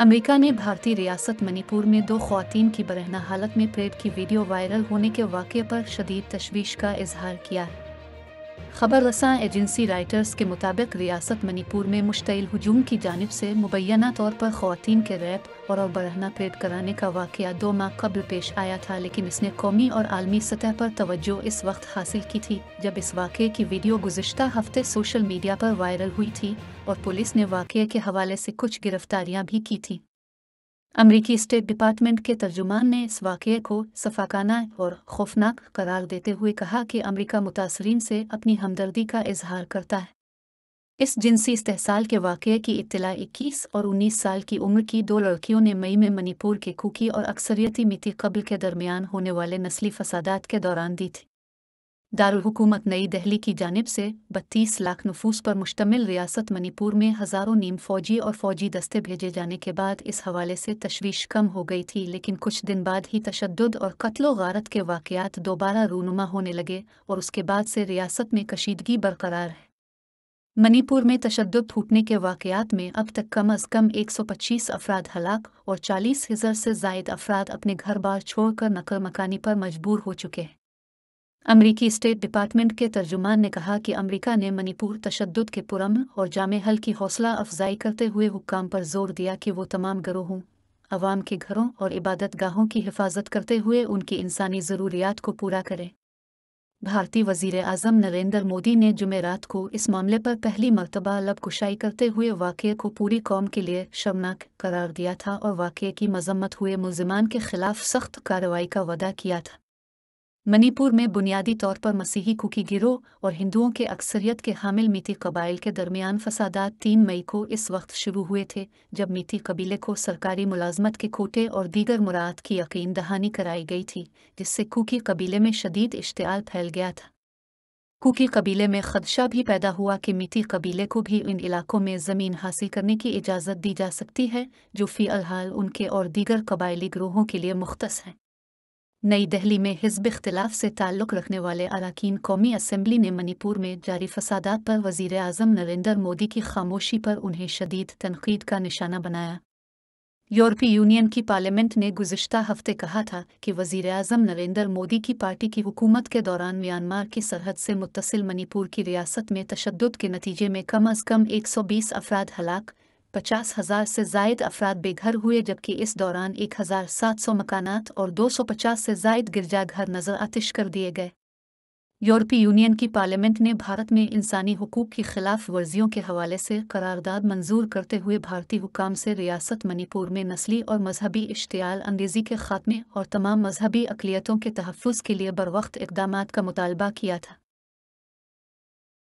America में भारतीय रियासत मणिपुर में दो खातन की बरहना हालत में प्रेड की वीडियो वायरल होने के वाक़े पर शदीद तशवीश का इजहार किया है खबर रसा एजेंसी राइटर्स के मुताबिक रियासत मणिपुर में मुश्तिल हजूम की जानब से मुबैना तौर पर खातन के रैप और बरहना पेट कराने का वाक़ दो माह कबल पेश आया था लेकिन इसने कौमी और आलमी सतह पर तवज्जो इस वक्त हासिल की थी जब इस वाक़े की वीडियो गुजशत हफ्ते सोशल मीडिया पर वायरल हुई थी और पुलिस ने वाक़े के हवाले से कुछ गिरफ्तारियाँ भी की थी अमरीकी स्टेट डिपार्टमेंट के तर्जुमान ने इस वाक़े को सफाकाना और खौफनाक करार देते हुए कहा कि अमरीका मुतासरीन से अपनी हमदर्दी का इजहार करता है इस जिनसी इस्तेसाल के वाक़े की इतला इक्कीस और उन्नीस साल की उम्र की दो लड़कियों ने मई में मणिपुर के कुकी और अक्सरियती मिति कबल के दरमियान होने वाले नस्ली फसादात के दौरान दी थी दारकूमत नई दहली की जानब से 32 लाख नफूस पर मुश्तमिल रियासत मणिपुर में हज़ारों नीम फौजी और फौजी दस्ते भेजे जाने के बाद इस हवाले से तशवीश कम हो गई थी लेकिन कुछ दिन बाद ही तशद और कत्लो गारत के वाक़ात दोबारा रूनुमा होने लगे और उसके बाद से रियासत में कशीदगी बरकरार है मणिपुर में तशद फूटने के वाक़ात में अब तक कम अज़ कम एक सौ पच्चीस अफराद हलाक और चालीस हज़ार से जायद अफराद अपने घर बार छोड़कर नकल मकानी पर मजबूर हो चुके हैं अमरीकी स्टेट डिपार्टमेंट के तर्जुमान ने कहा कि अमरीका ने मणिपुर तशद के पुरम और जाम हल की हौसला अफजाई करते हुए हुक्म पर जोर दिया कि वो तमाम गरोहों अवाम के घरों और इबादत गाहों की हिफाजत करते हुए उनकी इंसानी ज़रूरियात को पूरा करें भारतीय वजीर अजम नरेंद्र मोदी ने जुमेरात को इस मामले पर पहली मरतबा लबकुशाई करते हुए वाक़े को पूरी कौम के लिए शर्मनाक करार दिया था और वाक़े की मजम्मत हुए मुलजमान के खिलाफ सख्त कार्रवाई का वादा किया था मणिपुर में बुनियादी तौर पर मसीही कुकी गिरोह और हिंदुओं के अक्सरियत के हामिल मीति कबाइल के दरमियान फसादात तीन मई को इस वक्त शुरू हुए थे जब मीति कबीले को सरकारी मुलाजमत के कोटे और दीगर मुराद की यकीन दहानी कराई गई थी जिससे कुकी कबीले में शदीद इश्तआल फैल गया था कुकी कबीले में खदशा भी पैदा हुआ कि मीति कबीले को भी इन इलाकों में ज़मीन हासिल करने की इजाज़त दी जा सकती है जो फ़ी अलहाल उनके और दीगर कबायली ग्रोहों के लिए मुख्त हैं नई दिल्ली में हिजब इख्तलाफ से ताल्लुक़ रखने वाले अरकान कौमी असम्बली ने मणिपुर में जारी फसादात पर वजीर अजम नरेंद्र मोदी की खामोशी पर उन्हें शदीद तनकीद का निशाना बनाया यूरोपीय यूनियन की पार्लियामेंट ने गुजशत हफ्ते कहा था कि वजीर अजम नरेंद्र मोदी की पार्टी की हुकूमत के दौरान म्यांमार की सरहद से मुतसिल मणिपुर की रियासत में तशद के नतीजे में कम अज कम एक सौ बीस अफराद हलाक पचास हजार से जायद अफराद बेघर हुए जबकि इस दौरान एक हजार सात सौ मकानात और दो सौ पचास से जायद गिरजाघर नजर आतिश कर दिए गए यूरोपीय यूनियन की पार्लियामेंट ने भारत में इंसानी हकूक की खिलाफ वर्जियों के हवाले से करारदाद मंजूर करते हुए भारतीय हुकाम से रियासत मणिपुर में नस्ली और मजहबी इश्तियाल अंदेजी के खात्मे और तमाम मजहबी अकलीतों के तहफ़ के लिए बरवक्त इकदाम का मुतालबा किया था